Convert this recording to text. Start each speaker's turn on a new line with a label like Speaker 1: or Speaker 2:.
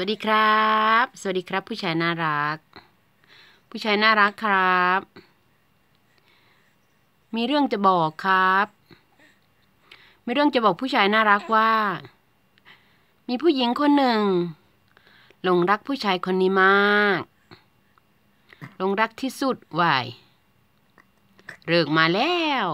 Speaker 1: วัสดีครับ สวัสดีครับผู้ชายน่ารัก ผู้ชายน่ารักครับ มีเรื่องจะบอกครับ มีเรื่องจะบอกผู้ชายน่ารักว่า มีผู้หญิงคนหนึ่งหลงรักผู้ชายคนนี้มากหลงรักที่สุดวายเลิกมาแล้ว